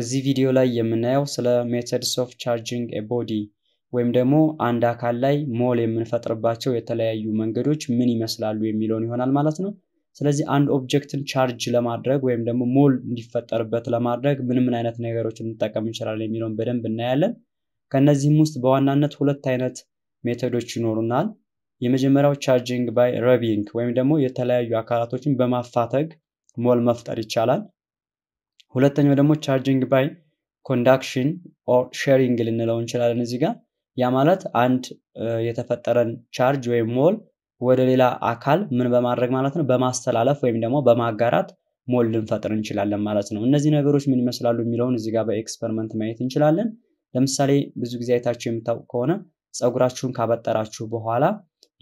እዚህ ቪዲዮ ላይ የምናየው ስለ ሜተድስ ኦፍ ኤ ቦዲ ወይም ደግሞ አንድ አካል ላይ ሞል የምንፈጥርባቸው የተለያዩ መንገዶች ምን ይመስላሉ የሚለውን ይሆናል ማለት ነው። ስለዚህ አንድ ኦብጀክትን ቻርጅ ለማድረግ ወይም ደግሞ ሞል እንዲፈጠርበት ለማድረግ ምን ምን አይነት ነገሮችን እንጠቀም እንችላለን የሚለውን በደንብ እናያለን። ከእነዚህም ውስጥ በዋናነት ሁለት አይነት ሜተዶች ይኖሩናል። የመጀመሪያው ቻርጅንግ ባይ ረቢንግ ወይም ደግሞ የተለያዩ አካላቶችን በማፋተግ ሞል መፍጠር ይቻላል። ሁለተኛው ደግሞ ቻርጅንግ ባይ ኮንዳክሽን ኦር ሼሪንግ ልንለው እንችላለን እዚህ ጋር ያ ማለት አንድ የተፈጠረን ቻርጅ ወይም ሞል ወደ ሌላ አካል ምን በማድረግ ማለት ነው በማስተላለፍ ወይም ደግሞ በማጋራት ሞል ልንፈጥር እንችላለን ማለት ነው። እነዚህ ነገሮች ምን ይመስላሉ የሚለውን እዚህ ጋር በኤክስፐሪመንት ማየት እንችላለን። ለምሳሌ ብዙ ጊዜ አይታችሁ የምታውቁ ከሆነ ፀጉራችሁን ካበጠራችሁ በኋላ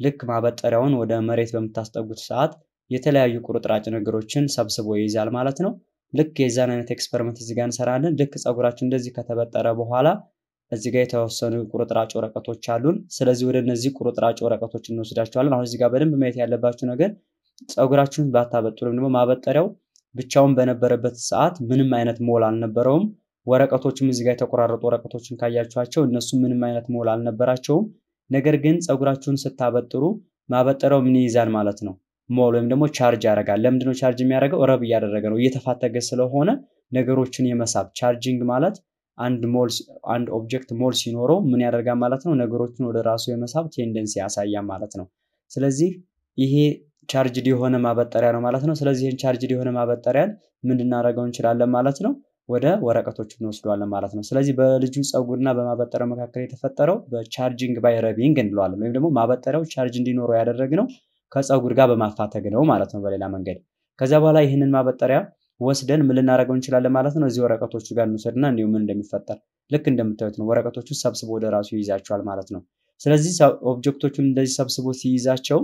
ልክ ማበጠሪያውን ወደ መሬት በምታስጠጉት ሰዓት የተለያዩ ቁርጥራጭ ነገሮችን ሰብስቦ ይይዛል ማለት ነው። ልክ የዛን አይነት ኤክስፐሪመንት እዚህ ጋር እንሰራለን። ልክ ፀጉራችን እንደዚህ ከተበጠረ በኋላ እዚህ ጋር የተወሰኑ ቁርጥራጭ ወረቀቶች አሉን። ስለዚህ ወደ እነዚህ ቁርጥራጭ ወረቀቶች እንወስዳቸዋለን። አሁን እዚህ ጋር በደንብ ማየት ያለባችሁ ነገር ፀጉራችሁን ባታበጥሩ ወይም ደግሞ ማበጠሪያው ብቻውን በነበረበት ሰዓት ምንም አይነት ሞል አልነበረውም። ወረቀቶችም እዚህ ጋር የተቆራረጡ ወረቀቶችን ካያችኋቸው እነሱ ምንም አይነት ሞል አልነበራቸውም። ነገር ግን ፀጉራችሁን ስታበጥሩ ማበጠሪያው ምን ይይዛል ማለት ነው ሞል ወይም ደግሞ ቻርጅ ያደርጋል። ለምንድነው ቻርጅ የሚያደርገው? ረብ እያደረገ ነው፣ እየተፋተገ ስለሆነ ነገሮችን የመሳብ ቻርጅንግ ማለት አንድ ሞል አንድ ኦብጀክት ሞል ሲኖረው ምን ያደርጋል ማለት ነው? ነገሮችን ወደ ራሱ የመሳብ ቴንደንሲ ያሳያል ማለት ነው። ስለዚህ ይሄ ቻርጅድ የሆነ ማበጠሪያ ነው ማለት ነው። ስለዚህ ይህን ቻርጅድ የሆነ ማበጠሪያን ምን እንችላለን ማለት ነው? ወደ ወረቀቶች እንወስደዋለን ማለት ነው። ስለዚህ በልጁ ፀጉርና በማበጠሪያው መካከል የተፈጠረው በቻርጂንግ ባይ ረቢንግ እንለዋለን፣ ወይም ደግሞ ማበጠሪያው ቻርጅ እንዲኖረው ያደረግነው ከፀጉር ጋር በማፋተግ ነው ማለት ነው በሌላ መንገድ። ከዚያ በኋላ ይህንን ማበጠሪያ ወስደን ምን ልናደርገው እንችላለን ማለት ነው። እዚህ ወረቀቶቹ ጋር እንውሰድና እንዲሁ ምን እንደሚፈጠር ልክ እንደምታዩት ነው። ወረቀቶቹ ሰብስቦ ወደ ራሱ ይይዛቸዋል ማለት ነው። ስለዚህ ኦብጀክቶቹን እንደዚህ ሰብስቦ ሲይዛቸው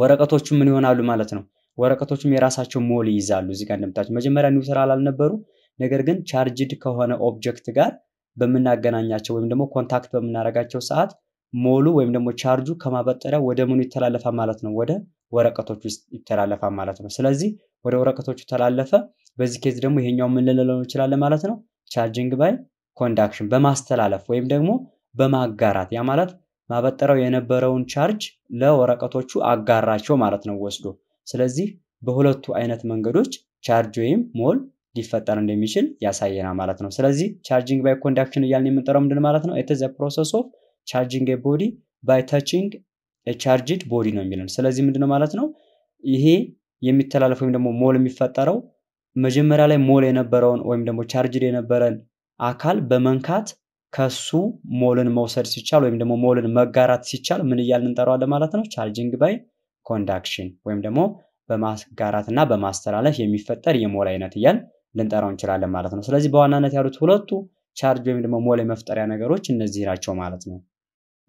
ወረቀቶቹ ምን ይሆናሉ ማለት ነው። ወረቀቶቹም የራሳቸው ሞል ይይዛሉ። እዚህ ጋር እንደምታቸው መጀመሪያ ኒውትራል አልነበሩ፣ ነገር ግን ቻርጅድ ከሆነ ኦብጀክት ጋር በምናገናኛቸው ወይም ደግሞ ኮንታክት በምናደርጋቸው ሰዓት ሞሉ ወይም ደግሞ ቻርጁ ከማበጠሪያ ወደ ምኑ ይተላለፋል ማለት ነው፣ ወደ ወረቀቶች ውስጥ ይተላለፋል ማለት ነው። ስለዚህ ወደ ወረቀቶቹ ተላለፈ። በዚህ ኬዝ ደግሞ ይሄኛው ምን ልንለው እንችላለን ማለት ነው? ቻርጅንግ ባይ ኮንዳክሽን በማስተላለፍ ወይም ደግሞ በማጋራት ያ ማለት ማበጠሪያው የነበረውን ቻርጅ ለወረቀቶቹ አጋራቸው ማለት ነው ወስዶ። ስለዚህ በሁለቱ አይነት መንገዶች ቻርጅ ወይም ሞል ሊፈጠር እንደሚችል ያሳየናል ማለት ነው። ስለዚህ ቻርጅንግ ባይ ኮንዳክሽን እያልን የምንጠራው ምንድን ማለት ነው? ኢት ኢዝ ፕሮሰስ ኦፍ ቻርጅንግ ቦዲ ባይ ታችንግ ቻርጅድ ቦዲ ነው የሚለን። ስለዚህ ምንድነው ማለት ነው ይሄ የሚተላለፍ ወይም ደግሞ ሞል የሚፈጠረው መጀመሪያ ላይ ሞል የነበረውን ወይም ደግሞ ቻርጅድ የነበረን አካል በመንካት ከሱ ሞልን መውሰድ ሲቻል ወይም ደግሞ ሞልን መጋራት ሲቻል ምን እያልን እንጠራዋለን ማለት ነው? ቻርጅንግ ባይ ኮንዳክሽን ወይም ደግሞ በማጋራት እና በማስተላለፍ የሚፈጠር የሞል አይነት እያል ልንጠራው እንችላለን ማለት ነው። ስለዚህ በዋናነት ያሉት ሁለቱ ቻርጅ ወይም ደግሞ ሞል የመፍጠሪያ ነገሮች እነዚህ ናቸው ማለት ነው።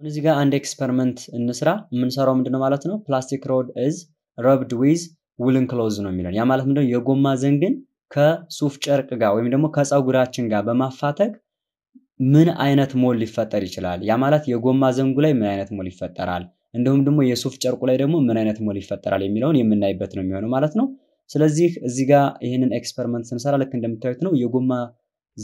እዚህ ጋር አንድ ኤክስፐሪመንት እንስራ። የምንሰራው ምንድነው ማለት ነው ፕላስቲክ ሮድ እዝ ረብድ ዊዝ ውልን ክሎዝ ነው የሚለን። ያ ማለት ምንድነው የጎማ ዘንግን ከሱፍ ጨርቅ ጋር ወይም ደግሞ ከፀጉራችን ጋር በማፋተግ ምን አይነት ሞል ሊፈጠር ይችላል? ያ ማለት የጎማ ዘንጉ ላይ ምን አይነት ሞል ይፈጠራል? እንዲሁም ደግሞ የሱፍ ጨርቁ ላይ ደግሞ ምን አይነት ሞል ይፈጠራል የሚለውን የምናይበት ነው የሚሆነው ማለት ነው። ስለዚህ እዚህ ጋር ይህንን ኤክስፐሪመንት ስንሰራ ልክ እንደምታዩት ነው የጎማ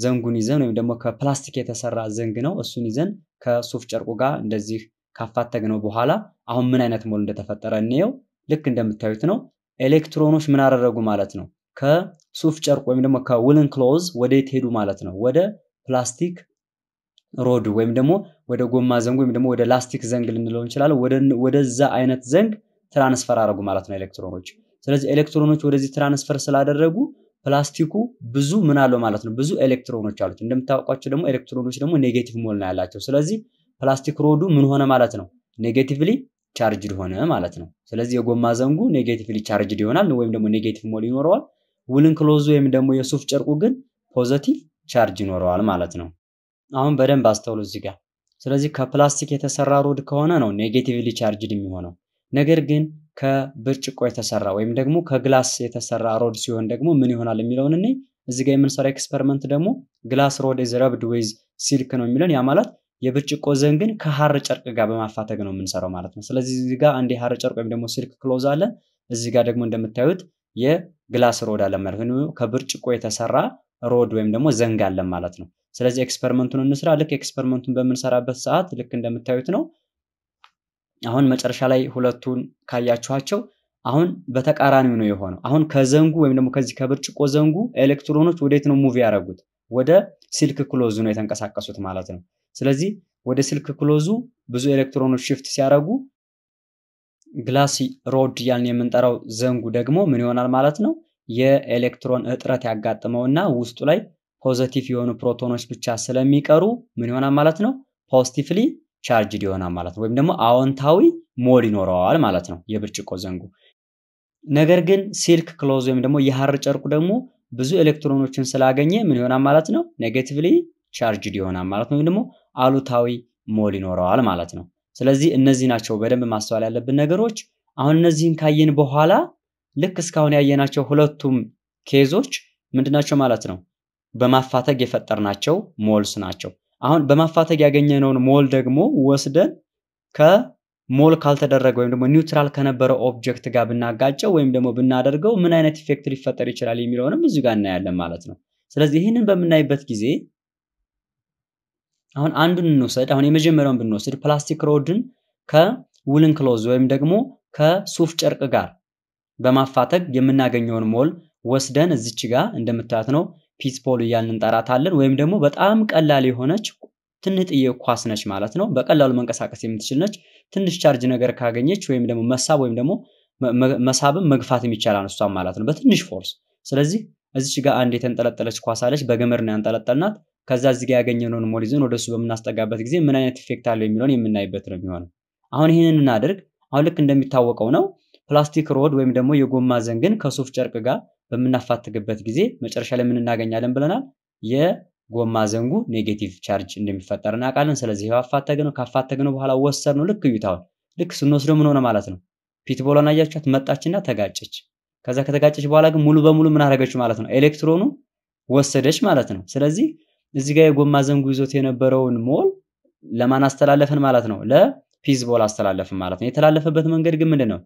ዘንጉን ይዘን ወይም ደግሞ ከፕላስቲክ የተሰራ ዘንግ ነው እሱን ይዘን ከሱፍ ጨርቁ ጋር እንደዚህ ካፋተግነው በኋላ አሁን ምን አይነት ሞል እንደተፈጠረ እንየው። ልክ እንደምታዩት ነው። ኤሌክትሮኖች ምን አደረጉ ማለት ነው? ከሱፍ ጨርቁ ወይም ደግሞ ከውልን ክሎዝ ወደ የት ሄዱ ማለት ነው? ወደ ፕላስቲክ ሮድ ወይም ደግሞ ወደ ጎማ ዘንግ ወይም ደግሞ ወደ ላስቲክ ዘንግ ልንለው እንችላለን። ወደዛ አይነት ዘንግ ትራንስፈር አደረጉ ማለት ነው ኤሌክትሮኖች። ስለዚህ ኤሌክትሮኖች ወደዚህ ትራንስፈር ስላደረጉ ፕላስቲኩ ብዙ ምን አለው ማለት ነው፣ ብዙ ኤሌክትሮኖች አሉት። እንደምታውቋቸው ደግሞ ኤሌክትሮኖች ደግሞ ኔጌቲቭ ሞል ነው ያላቸው። ስለዚህ ፕላስቲክ ሮዱ ምን ሆነ ማለት ነው፣ ኔጌቲቭሊ ቻርጅድ ሆነ ማለት ነው። ስለዚህ የጎማ ዘንጉ ኔጌቲቭሊ ቻርጅድ ይሆናል ወይም ደግሞ ኔጌቲቭ ሞል ይኖረዋል። ውልን ክሎዝ ወይም ደግሞ የሱፍ ጨርቁ ግን ፖዘቲቭ ቻርጅ ይኖረዋል ማለት ነው። አሁን በደንብ አስተውሉ እዚህ ጋር። ስለዚህ ከፕላስቲክ የተሰራ ሮድ ከሆነ ነው ኔጌቲቭሊ ቻርጅድ የሚሆነው። ነገር ግን ከብርጭቆ የተሰራ ወይም ደግሞ ከግላስ የተሰራ ሮድ ሲሆን ደግሞ ምን ይሆናል የሚለውን እኔ እዚህ ጋር የምንሰራው ኤክስፐሪመንት ደግሞ ግላስ ሮድ ኢዝ ረብድ ዊዝ ሲልክ ነው የሚለን። ያ ማለት የብርጭቆ ዘንግን ከሀር ጨርቅ ጋር በማፋተግ ነው የምንሰራው ማለት ነው። ስለዚህ እዚህ ጋር አንድ የሀር ጨርቅ ወይም ደግሞ ሲልክ ክሎዝ አለ። እዚህ ጋር ደግሞ እንደምታዩት የግላስ ሮድ አለ ማለት ነው። ከብርጭቆ የተሰራ ሮድ ወይም ደግሞ ዘንግ አለ ማለት ነው። ስለዚህ ኤክስፐሪመንቱን እንስራ። ልክ ኤክስፐሪመንቱን በምንሰራበት ሰዓት ልክ እንደምታዩት ነው አሁን መጨረሻ ላይ ሁለቱን ካያችኋቸው አሁን በተቃራኒው ነው የሆነው። አሁን ከዘንጉ ወይም ደግሞ ከዚህ ከብርጭቆ ዘንጉ ኤሌክትሮኖች ወዴት ነው ሙቪ ያደረጉት? ወደ ሲልክ ክሎዙ ነው የተንቀሳቀሱት ማለት ነው። ስለዚህ ወደ ሲልክ ክሎዙ ብዙ ኤሌክትሮኖች ሽፍት ሲያደረጉ ግላሲ ሮድ ያልን የምንጠራው ዘንጉ ደግሞ ምን ይሆናል ማለት ነው? የኤሌክትሮን እጥረት ያጋጥመው እና ውስጡ ላይ ፖዘቲቭ የሆኑ ፕሮቶኖች ብቻ ስለሚቀሩ ምን ይሆናል ማለት ነው? ፖዚቲቭሊ ቻርጅድ ይሆናል ማለት ነው። ወይም ደግሞ አዎንታዊ ሞል ይኖረዋል ማለት ነው የብርጭቆ ዘንጉ። ነገር ግን ሲልክ ክሎዝ ወይም ደግሞ የሐር ጨርቁ ደግሞ ብዙ ኤሌክትሮኖችን ስላገኘ ምን ይሆናል ማለት ነው? ኔጌቲቭሊ ቻርጅድ ይሆናል ማለት ነው። ወይም ደግሞ አሉታዊ ሞል ይኖረዋል ማለት ነው። ስለዚህ እነዚህ ናቸው በደንብ ማስተዋል ያለብን ነገሮች። አሁን እነዚህን ካየን በኋላ ልክ እስካሁን ያየናቸው ሁለቱም ኬዞች ምንድናቸው ማለት ነው? በማፋተግ የፈጠርናቸው ሞልስ ናቸው። አሁን በማፋተግ ያገኘነውን ሞል ደግሞ ወስደን ከሞል ካልተደረገ ወይም ደግሞ ኒውትራል ከነበረው ኦብጀክት ጋር ብናጋጨው ወይም ደግሞ ብናደርገው ምን አይነት ኢፌክት ሊፈጠር ይችላል የሚለውንም እዚ ጋር እናያለን ማለት ነው። ስለዚህ ይህንን በምናይበት ጊዜ አሁን አንዱን እንውሰድ። አሁን የመጀመሪያውን ብንወስድ ፕላስቲክ ሮድን ከውልን ክሎዝ ወይም ደግሞ ከሱፍ ጨርቅ ጋር በማፋተግ የምናገኘውን ሞል ወስደን እዚች ጋር እንደምታያት ነው ፒስፖል እያልን እንጠራታለን። ወይም ደግሞ በጣም ቀላል የሆነች ትንጥዬ ኳስ ነች ማለት ነው። በቀላሉ መንቀሳቀስ የምትችል ነች። ትንሽ ቻርጅ ነገር ካገኘች ወይም ደግሞ መሳብ ወይም ደግሞ መሳብም መግፋት ይቻላል እሷም ማለት ነው በትንሽ ፎርስ። ስለዚህ እዚች ጋር አንድ የተንጠለጠለች ኳስ አለች። በገመድ ነው ያንጠለጠልናት። ከዛ እዚህ ጋር ያገኘነውን ሞሊዝን ወደሱ በምናስጠጋበት ጊዜ ምን አይነት ኢፌክት አለው የሚለውን የምናይበት ነው የሚሆነው። አሁን ይህንን እናድርግ። አሁን ልክ እንደሚታወቀው ነው ፕላስቲክ ሮድ ወይም ደግሞ የጎማ ዘንግን ከሱፍ ጨርቅ ጋር በምናፋትግበት ጊዜ መጨረሻ ላይ ምን እናገኛለን ብለናል? የጎማ ዘንጉ ኔጌቲቭ ቻርጅ እንደሚፈጠር እናውቃለን። ስለዚህ ይኸው አፋተግነው። ካፋተግነው በኋላ ወሰድነው። ልክ እዩት ልክ ስንወስደው ምን ሆነ ማለት ነው? ፒትቦሏን አያችኋት መጣችና ተጋጨች። ከዛ ከተጋጨች በኋላ ግን ሙሉ በሙሉ ምን አደረገች ማለት ነው? ኤሌክትሮኑ ወሰደች ማለት ነው። ስለዚህ እዚህ ጋር የጎማ ዘንጉ ይዞት የነበረውን ሞል ለማን አስተላለፍን ማለት ነው? ለፒዝቦል አስተላለፍን ማለት ነው። የተላለፈበት መንገድ ግን ምንድን ነው?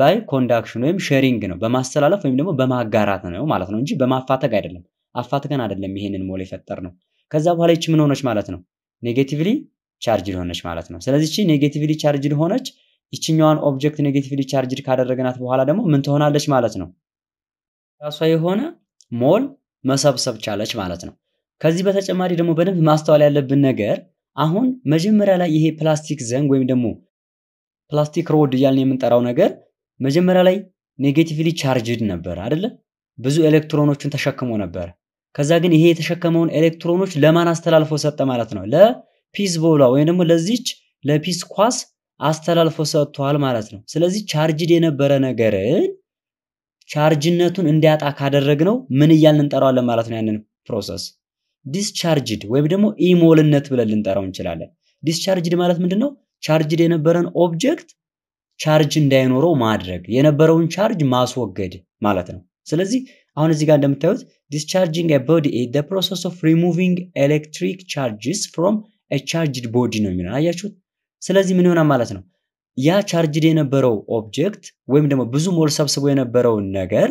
ባይ ኮንዳክሽን ወይም ሼሪንግ ነው፣ በማስተላለፍ ወይም ደግሞ በማጋራት ነው ማለት ነው እንጂ በማፋተግ አይደለም። አፋትገን አይደለም ይሄንን ሞል የፈጠር ነው። ከዛ በኋላ ይቺ ምን ሆነች ማለት ነው? ኔጌቲቭሊ ቻርጅድ ሆነች ማለት ነው። ስለዚህ ይቺ ኔጌቲቭሊ ቻርጅድ ሆነች። ይችኛዋን ኦብጀክት ኔጌቲቭሊ ቻርጅድ ካደረግናት በኋላ ደግሞ ምን ትሆናለች ማለት ነው? ራሷ የሆነ ሞል መሰብሰብ ቻለች ማለት ነው። ከዚህ በተጨማሪ ደግሞ በደንብ ማስተዋል ያለብን ነገር አሁን መጀመሪያ ላይ ይሄ ፕላስቲክ ዘንግ ወይም ደግሞ ፕላስቲክ ሮድ እያልን የምንጠራው ነገር መጀመሪያ ላይ ኔጌቲቭሊ ቻርጅድ ነበር አደለ? ብዙ ኤሌክትሮኖችን ተሸክሞ ነበር። ከዛ ግን ይሄ የተሸከመውን ኤሌክትሮኖች ለማን አስተላልፎ ሰጠ ማለት ነው? ለፒስ ቦላ ወይም ደግሞ ለዚች ለፒስ ኳስ አስተላልፎ ሰጥቷል ማለት ነው። ስለዚህ ቻርጅድ የነበረ ነገርን ቻርጅነቱን እንዲያጣ ነው ምን እያልን እንጠራዋለን ማለት ነው? ያንን ፕሮሰስ ዲስቻርጅድ ወይም ደግሞ ኢሞልነት ብለን ልንጠራው እንችላለን። ዲስቻርጅድ ማለት ምንድን ነው? ቻርጅድ የነበረን ኦብጀክት ቻርጅ እንዳይኖረው ማድረግ የነበረውን ቻርጅ ማስወገድ ማለት ነው። ስለዚህ አሁን እዚህ ጋር እንደምታዩት ዲስቻርጂንግ ቦዲ ዘ ፕሮሰስ ኦፍ ሪሙቪንግ ኤሌክትሪክ ቻርጅስ ፍሮም ቻርጅድ ቦዲ ነው የሚለው አያችሁት። ስለዚህ ምን ይሆናል ማለት ነው? ያ ቻርጅድ የነበረው ኦብጀክት ወይም ደግሞ ብዙ ሞል ሰብስቦ የነበረውን ነገር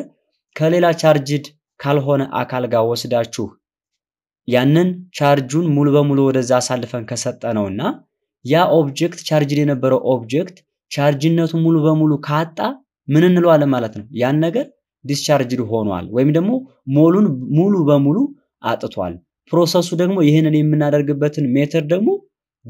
ከሌላ ቻርጅድ ካልሆነ አካል ጋር ወስዳችሁ ያንን ቻርጁን ሙሉ በሙሉ ወደዛ አሳልፈን ከሰጠ ነውና ያ ኦብጀክት ቻርጅድ የነበረው ኦብጀክት ቻርጅነቱን ሙሉ በሙሉ ካጣ ምን እንለዋለን ማለት ነው? ያን ነገር ዲስቻርጅድ ሆኗል ወይም ደግሞ ሞሉን ሙሉ በሙሉ አጥቷል። ፕሮሰሱ ደግሞ ይህንን የምናደርግበትን ሜተር ደግሞ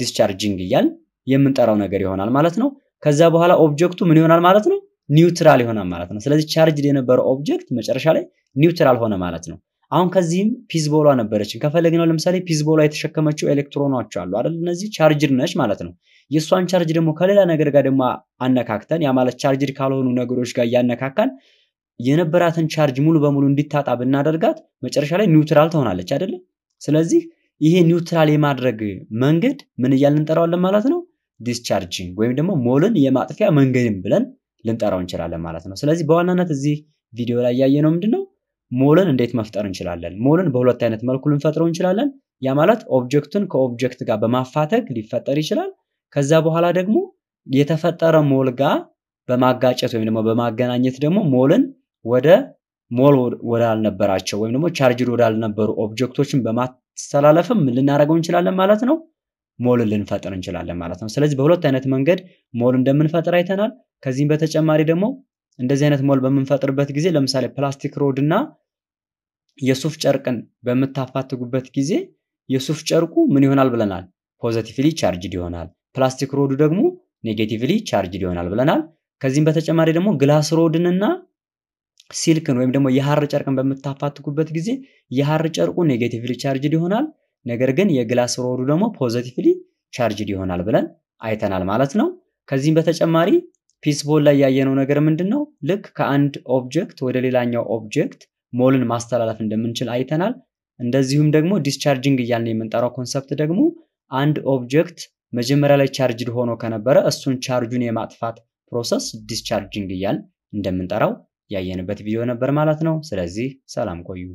ዲስቻርጅንግ እያል የምንጠራው ነገር ይሆናል ማለት ነው። ከዛ በኋላ ኦብጀክቱ ምን ይሆናል ማለት ነው? ኒውትራል ይሆናል ማለት ነው። ስለዚህ ቻርጅድ የነበረው ኦብጀክት መጨረሻ ላይ ኒውትራል ሆነ ማለት ነው። አሁን ከዚህም ፒዝቦላ ነበረችን። ከፈለግን ነው ለምሳሌ ፒዝቦላ የተሸከመችው ኤሌክትሮኖች አሉ አይደል? እነዚህ ቻርጅድ ነች ማለት ነው። የእሷን ቻርጅ ደግሞ ከሌላ ነገር ጋር ደግሞ አነካክተን ያ ማለት ቻርጅድ ካልሆኑ ነገሮች ጋር እያነካካን የነበራትን ቻርጅ ሙሉ በሙሉ እንዲታጣ ብናደርጋት መጨረሻ ላይ ኒውትራል ትሆናለች አይደለ? ስለዚህ ይሄ ኒውትራል የማድረግ መንገድ ምን እያልን እንጠራዋለን ማለት ነው? ዲስቻርጂንግ ወይም ደግሞ ሞልን የማጥፊያ መንገድም ብለን ልንጠራው እንችላለን ማለት ነው። ስለዚህ በዋናነት እዚህ ቪዲዮ ላይ ያየነው ምንድን ነው ሞልን እንዴት መፍጠር እንችላለን? ሞልን በሁለት አይነት መልኩ ልንፈጥረው እንችላለን። ያ ማለት ኦብጀክቱን ከኦብጀክት ጋር በማፋተግ ሊፈጠር ይችላል። ከዛ በኋላ ደግሞ የተፈጠረ ሞል ጋር በማጋጨት ወይም ደግሞ በማገናኘት ደግሞ ሞልን ወደ ሞል ወዳልነበራቸው ወይም ደግሞ ቻርጅድ ወዳልነበሩ ኦብጀክቶችን በማስተላለፍም ልናደርገው እንችላለን ማለት ነው። ሞልን ልንፈጥር እንችላለን ማለት ነው። ስለዚህ በሁለት አይነት መንገድ ሞል እንደምንፈጥር አይተናል። ከዚህም በተጨማሪ ደግሞ እንደዚህ አይነት ሞል በምንፈጥርበት ጊዜ ለምሳሌ ፕላስቲክ ሮድ እና የሱፍ ጨርቅን በምታፋትጉበት ጊዜ የሱፍ ጨርቁ ምን ይሆናል ብለናል? ፖዘቲቭሊ ቻርጅድ ይሆናል። ፕላስቲክ ሮዱ ደግሞ ኔጌቲቭሊ ቻርጅድ ይሆናል ብለናል። ከዚህም በተጨማሪ ደግሞ ግላስ እና ሲልክን ወይም ደግሞ የሐር ጨርቅን በምታፋትጉበት ጊዜ የሐር ጨርቁ ኔጌቲቭሊ ቻርጅድ ይሆናል። ነገር ግን የግላስ ሮዱ ደግሞ ፖዘቲቭሊ ቻርጅድ ይሆናል ብለን አይተናል ማለት ነው። ከዚህም በተጨማሪ ፒስቦል ላይ ያየነው ነገር ምንድን ነው? ልክ ከአንድ ኦብጀክት ወደ ሌላኛው ኦብጀክት ሞልን ማስተላለፍ እንደምንችል አይተናል። እንደዚሁም ደግሞ ዲስቻርጅንግ እያልን የምንጠራው ኮንሰፕት ደግሞ አንድ ኦብጀክት መጀመሪያ ላይ ቻርጅድ ሆኖ ከነበረ እሱን ቻርጁን የማጥፋት ፕሮሰስ ዲስቻርጅንግ እያል እንደምንጠራው ያየንበት ቪዲዮ ነበር ማለት ነው። ስለዚህ ሰላም ቆዩ።